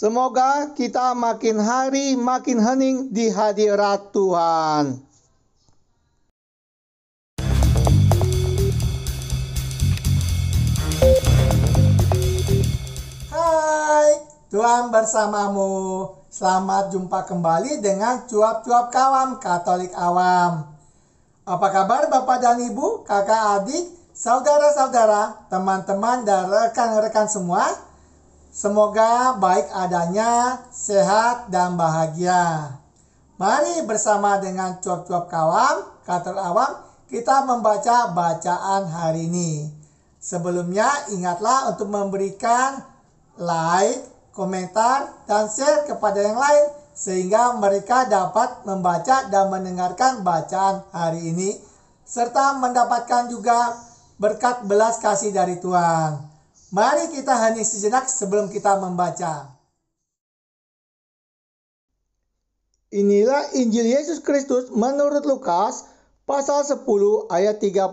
Semoga kita makin hari makin hening di hadirat Tuhan. Hai, Tuhan bersamamu. Selamat jumpa kembali dengan cuap-cuap kawan Katolik awam. Apa kabar Bapak dan Ibu, kakak adik, saudara-saudara, teman-teman dan rekan-rekan semua? Semoga baik adanya, sehat dan bahagia. Mari bersama dengan cuap-cuap kawan, kater awam, kita membaca bacaan hari ini. Sebelumnya ingatlah untuk memberikan like, komentar, dan share kepada yang lain sehingga mereka dapat membaca dan mendengarkan bacaan hari ini serta mendapatkan juga berkat belas kasih dari Tuhan. Mari kita hanya sejenak sebelum kita membaca. Inilah Injil Yesus Kristus menurut Lukas pasal 10 ayat 38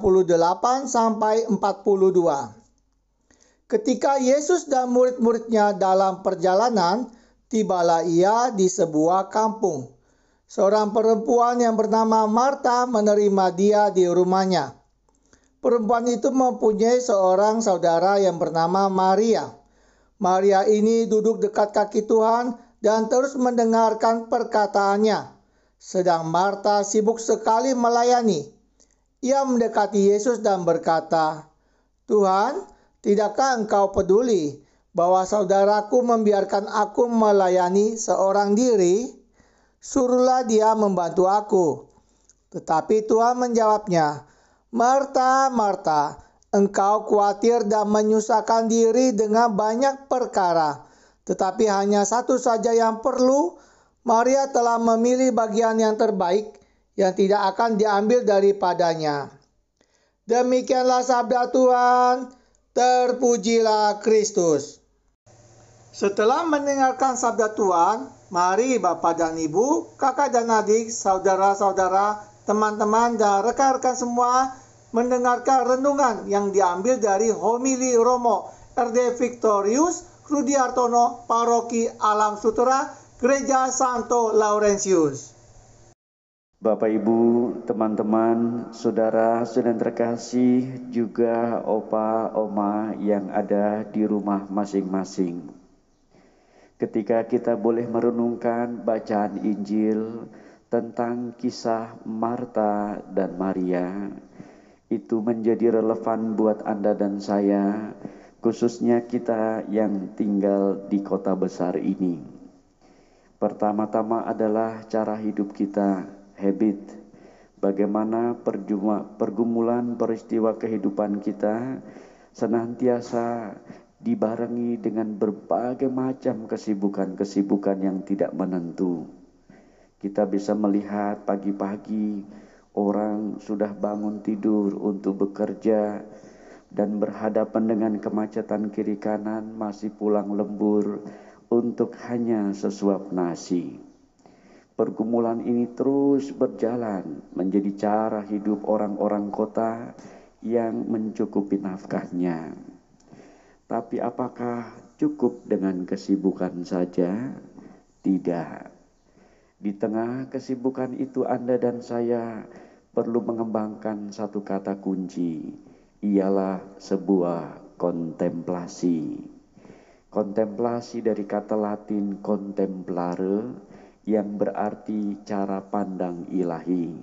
sampai 42. Ketika Yesus dan murid-muridnya dalam perjalanan, tibalah ia di sebuah kampung. Seorang perempuan yang bernama Marta menerima dia di rumahnya. Perempuan itu mempunyai seorang saudara yang bernama Maria. Maria ini duduk dekat kaki Tuhan dan terus mendengarkan perkataannya. Sedang Marta sibuk sekali melayani. Ia mendekati Yesus dan berkata, "Tuhan, tidakkah Engkau peduli bahwa saudaraku membiarkan aku melayani seorang diri? Suruhlah dia membantu aku." Tetapi Tuhan menjawabnya, Marta, Marta, engkau khawatir dan menyusahkan diri dengan banyak perkara, tetapi hanya satu saja yang perlu. Maria telah memilih bagian yang terbaik yang tidak akan diambil daripadanya. Demikianlah sabda Tuhan. Terpujilah Kristus. Setelah mendengarkan sabda Tuhan, mari Bapak dan Ibu, kakak dan adik, saudara-saudara, teman-teman dan rekan-rekan semua mendengarkan renungan yang diambil dari homili Romo RD Victorius Rudi Artono Paroki Alam Sutera Gereja Santo Laurentius. Bapak Ibu, teman-teman, saudara, saudara terkasih, juga opa, oma yang ada di rumah masing-masing. Ketika kita boleh merenungkan bacaan Injil, tentang kisah Marta dan Maria itu menjadi relevan buat Anda dan saya, khususnya kita yang tinggal di kota besar ini. Pertama-tama adalah cara hidup kita, habit, bagaimana pergumulan peristiwa kehidupan kita senantiasa dibarengi dengan berbagai macam kesibukan-kesibukan yang tidak menentu. Kita bisa melihat pagi-pagi orang sudah bangun tidur untuk bekerja dan berhadapan dengan kemacetan kiri kanan masih pulang lembur untuk hanya sesuap nasi. Pergumulan ini terus berjalan menjadi cara hidup orang-orang kota yang mencukupi nafkahnya. Tapi apakah cukup dengan kesibukan saja? Tidak. Di tengah kesibukan itu Anda dan saya perlu mengembangkan satu kata kunci, ialah sebuah kontemplasi. Kontemplasi dari kata Latin contemplare yang berarti cara pandang ilahi.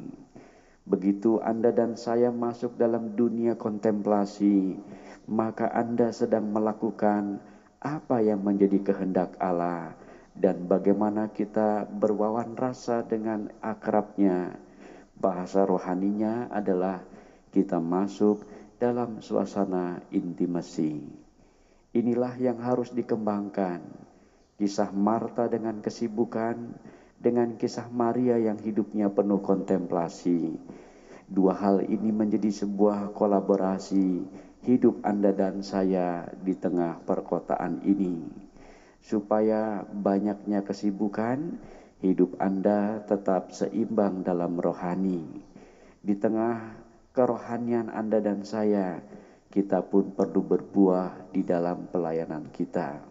Begitu Anda dan saya masuk dalam dunia kontemplasi, maka Anda sedang melakukan apa yang menjadi kehendak Allah dan bagaimana kita berwawan rasa dengan akrabnya. Bahasa rohaninya adalah kita masuk dalam suasana intimasi. Inilah yang harus dikembangkan. Kisah Marta dengan kesibukan, dengan kisah Maria yang hidupnya penuh kontemplasi. Dua hal ini menjadi sebuah kolaborasi hidup Anda dan saya di tengah perkotaan ini supaya banyaknya kesibukan, hidup Anda tetap seimbang dalam rohani. Di tengah kerohanian Anda dan saya, kita pun perlu berbuah di dalam pelayanan kita.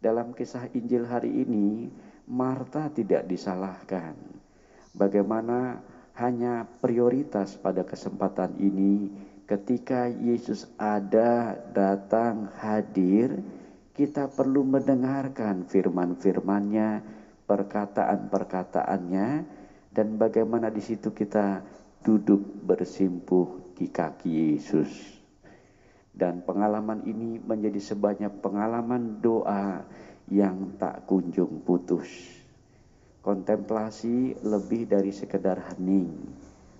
Dalam kisah Injil hari ini, Marta tidak disalahkan. Bagaimana hanya prioritas pada kesempatan ini ketika Yesus ada datang hadir, kita perlu mendengarkan firman-firmannya, perkataan-perkataannya, dan bagaimana di situ kita duduk bersimpuh di kaki Yesus. Dan pengalaman ini menjadi sebanyak pengalaman doa yang tak kunjung putus. Kontemplasi lebih dari sekedar hening.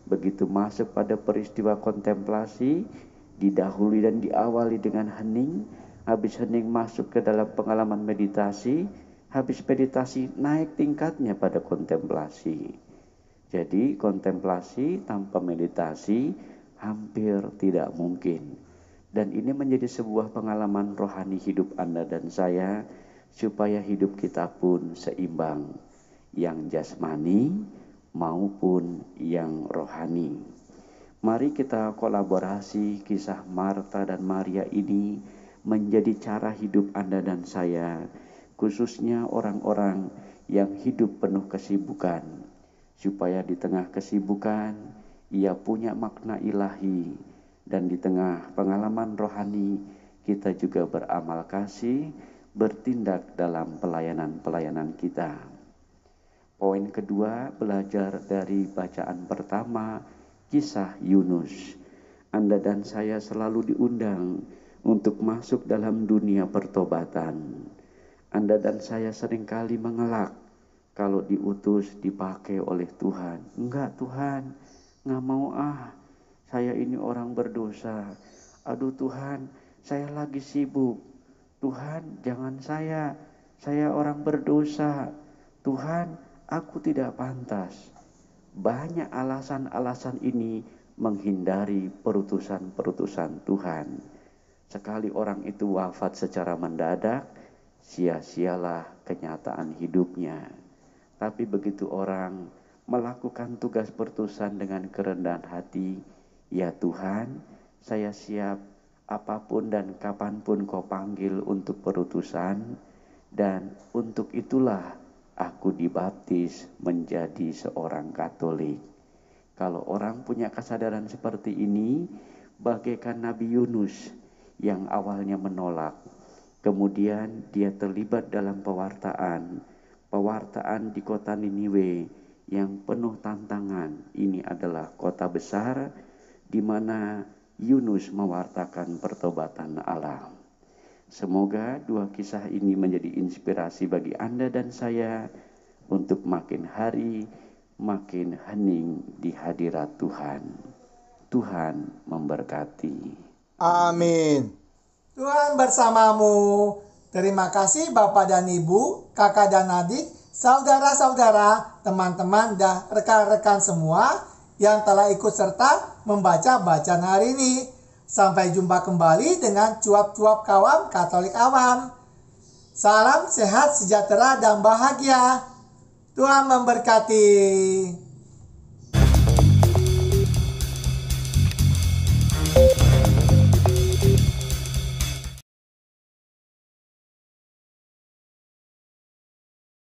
Begitu masuk pada peristiwa kontemplasi, didahului dan diawali dengan hening, Habis hening masuk ke dalam pengalaman meditasi, habis meditasi naik tingkatnya pada kontemplasi. Jadi kontemplasi tanpa meditasi hampir tidak mungkin. Dan ini menjadi sebuah pengalaman rohani hidup Anda dan saya supaya hidup kita pun seimbang yang jasmani maupun yang rohani. Mari kita kolaborasi kisah Marta dan Maria ini menjadi cara hidup Anda dan saya, khususnya orang-orang yang hidup penuh kesibukan, supaya di tengah kesibukan ia punya makna ilahi, dan di tengah pengalaman rohani kita juga beramal kasih, bertindak dalam pelayanan-pelayanan kita. Poin kedua, belajar dari bacaan pertama, kisah Yunus. Anda dan saya selalu diundang untuk masuk dalam dunia pertobatan. Anda dan saya seringkali mengelak kalau diutus dipakai oleh Tuhan. Enggak Tuhan, nggak mau ah. Saya ini orang berdosa. Aduh Tuhan, saya lagi sibuk. Tuhan, jangan saya. Saya orang berdosa. Tuhan, aku tidak pantas. Banyak alasan-alasan ini menghindari perutusan-perutusan Tuhan. Sekali orang itu wafat secara mendadak, sia-sialah kenyataan hidupnya. Tapi begitu orang melakukan tugas pertusan dengan kerendahan hati, ya Tuhan, saya siap apapun dan kapanpun kau panggil untuk perutusan, dan untuk itulah aku dibaptis menjadi seorang Katolik. Kalau orang punya kesadaran seperti ini, bagaikan Nabi Yunus yang awalnya menolak. Kemudian dia terlibat dalam pewartaan. Pewartaan di kota Niniwe yang penuh tantangan. Ini adalah kota besar di mana Yunus mewartakan pertobatan Allah. Semoga dua kisah ini menjadi inspirasi bagi Anda dan saya untuk makin hari makin hening di hadirat Tuhan. Tuhan memberkati. Amin. Tuhan bersamamu. Terima kasih Bapak dan Ibu, kakak dan adik, saudara-saudara, teman-teman dan rekan-rekan semua yang telah ikut serta membaca bacaan hari ini. Sampai jumpa kembali dengan cuap-cuap kawam Katolik awam. Salam sehat, sejahtera, dan bahagia. Tuhan memberkati.